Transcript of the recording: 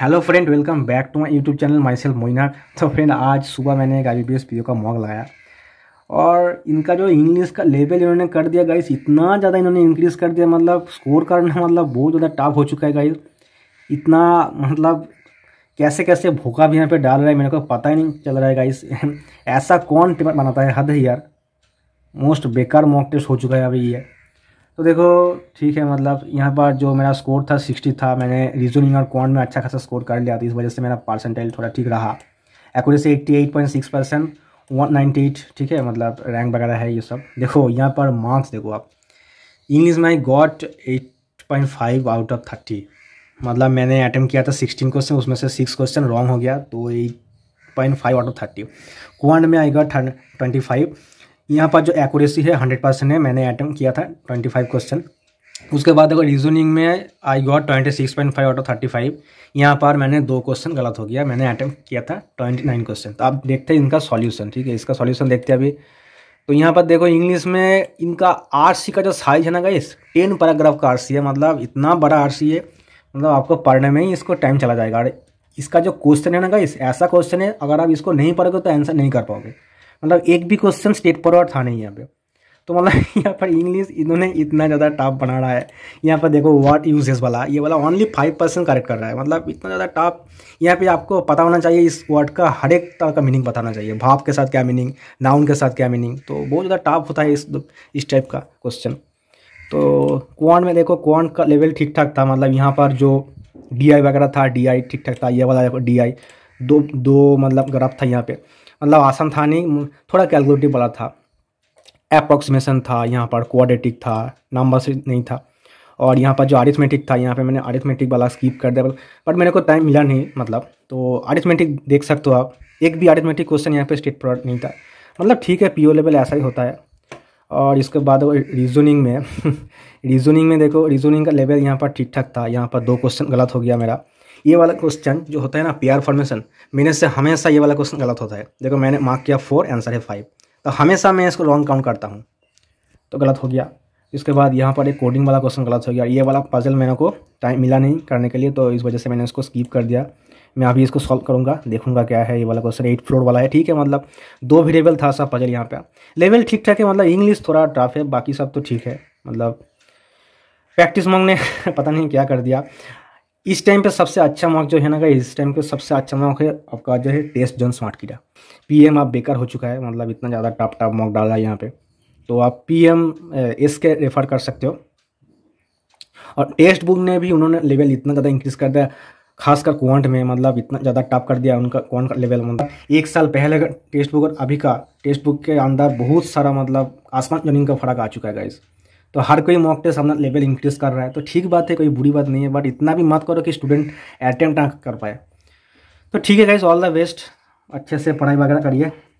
hello friend welcome back to my YouTube channel myself Moinar तो friend आज सुबह मैंने एक आई बी पी का मॉक लगाया और इनका जो इंग्लिश का लेवल इन्होंने कर दिया गाइस इतना ज़्यादा इन्होंने इंक्रीज कर दिया मतलब स्कोर करना मतलब बहुत ज़्यादा टफ हो चुका है गाइस इतना मतलब कैसे कैसे भूखा भी यहाँ पर डाल रहा है मेरे को पता ही नहीं चल रहा है गाइस ऐसा कौन पेपर बनाता है हद यार मोस्ट बेकार मॉक टेस्ट हो चुका है अभी ये तो देखो ठीक है मतलब यहाँ पर जो मेरा स्कोर था सिक्सटी था मैंने रीजनिंग और क्वांट में अच्छा खासा स्कोर कर लिया था इस वजह से मेरा पर्सेंटेज थोड़ा ठीक रहा accuracy eighty eight point six percent one ninety eight ठीक है मतलब रैंक वगैरह है ये सब देखो यहाँ पर मार्क्स देखो आप इंग्लिश में I got eight point five out of thirty मतलब मैंने अटैम्प्ट किया था सिक्सटीन क्वेश्चन उसमें से सिक्स क्वेश्चन रॉन्ग हो गया तो eight point five out of thirty quant में आई गॉट ट्वेंटी फाइव यहाँ पर जो एक्यूरेसी है हंड्रेड परसेंट है मैंने अटैम्प्ट किया था ट्वेंटी फाइव क्वेश्चन उसके बाद अगर रीजनिंग में I got twenty six point five out of thirty five यहाँ पर मैंने दो क्वेश्चन गलत हो गया मैंने अटैम्प्ट किया था ट्वेंटी नाइन क्वेश्चन तो आप देखते हैं इनका सॉल्यूशन ठीक है इसका सॉल्यूशन देखते हैं अभी तो यहाँ पर देखो इंग्लिश में इनका आर सी का जो साइज है ना गाइस टेन पैराग्राफ का आर सी है मतलब इतना बड़ा आर सी है मतलब आपको पढ़ने में ही इसको टाइम चला जाएगा इसका जो क्वेश्चन है ना गाइस ऐसा क्वेश्चन है अगर आप इसको नहीं पढ़ोगे तो आंसर नहीं कर पाओगे मतलब एक भी क्वेश्चन स्टेट फॉरवर्ड था नहीं यहाँ पे तो मतलब यहाँ पर इंग्लिश इन्होंने इतना ज़्यादा टॉप बना रहा है यहाँ पर देखो व्हाट यूजेस वाला ये वाला ओनली फाइव परसेंट करेक्ट कर रहा है मतलब इतना ज़्यादा टॉप यहाँ पे आपको पता होना चाहिए इस वर्ड का हर एक तरह का मीनिंग पता होना चाहिए भाव के साथ क्या मीनिंग नाउन के साथ क्या मीनिंग तो बहुत ज़्यादा टॉप होता है इस इस टाइप का क्वेश्चन तो कौन में देखो कौन का लेवल ठीक ठाक था मतलब यहाँ पर जो डी वगैरह था डी ठीक ठाक था ये वाला देखो डी दो दो मतलब ग्राफ था यहाँ पर मतलब आसान था नहीं थोड़ा कैलकुलेटिव वाला था अप्रोक्सीमेशन था यहाँ पर कोऑर्डिनेटिक था नंबर नहीं था और यहाँ पर जो आरिथमेटिक था यहाँ पे मैंने आरिथमेटिक वाला स्किप कर दिया बट मेरे को टाइम मिला नहीं मतलब तो आरिथमेटिक देख सकते हो आप एक भी आरिथमेटिक क्वेश्चन यहाँ पे स्टेट प्रोडक्ट नहीं था मतलब ठीक है पीओ लेवल ऐसा ही होता है और इसके बाद रीजनिंग में रीजनिंग में देखो रीजनिंग का लेवल यहाँ पर ठीक ठाक था यहाँ पर दो क्वेश्चन गलत हो गया मेरा ये वाला क्वेश्चन जो होता है ना पी आर फॉर्मेशन मैंने से हमेशा ये वाला क्वेश्चन गलत होता है देखो मैंने मार्क किया फोर आंसर है फाइव तो हमेशा मैं इसको रॉन्ग काउंट करता हूँ तो गलत हो गया इसके बाद यहाँ पर एक कोडिंग वाला क्वेश्चन गलत हो गया ये वाला पजल मैंने को टाइम मिला नहीं करने के लिए तो इस वजह से मैंने इसको स्कीप कर दिया मैं अभी इसको सॉल्व करूँगा देखूंगा क्या है ये वाला क्वेश्चन एट फ्लोर वाला है ठीक है मतलब दो लेवल था सब पजल यहाँ पे लेवल ठीक ठाक है मतलब इंग्लिश थोड़ा टफ है बाकी सब तो ठीक है मतलब प्रैक्टिस मॉन्ग ने पता नहीं क्या कर दिया इस टाइम पे सबसे अच्छा मॉक जो है ना इस टाइम पे सबसे अच्छा मॉक है आपका जो है टेस्ट जोन स्मार्ट कीड़ा पी एम आप बेकार हो चुका है मतलब इतना ज़्यादा टॉप टॉप डाल डाला है यहाँ पे तो आप पी एम एस के रेफर कर सकते हो और टेस्ट बुक ने भी उन्होंने लेवल इतना ज़्यादा इंक्रीज कर दिया खासकर क्वांट में मतलब इतना ज़्यादा टॉप कर दिया उनका क्वांट का लेवल मतलब एक साल पहले का टेस्ट बुक और अभी का टेस्ट बुक के अंदर बहुत सारा मतलब आसमान जमीन का फर्क आ चुका है गाइज़ तो हर कोई मॉक टेस्ट अपना लेवल इंक्रीज कर रहा है तो ठीक बात है कोई बुरी बात नहीं है बट इतना भी मत करो कि स्टूडेंट अटैम्प्ट ना कर पाए तो ठीक है गाइज ऑल द बेस्ट अच्छे से पढ़ाई वगैरह करिए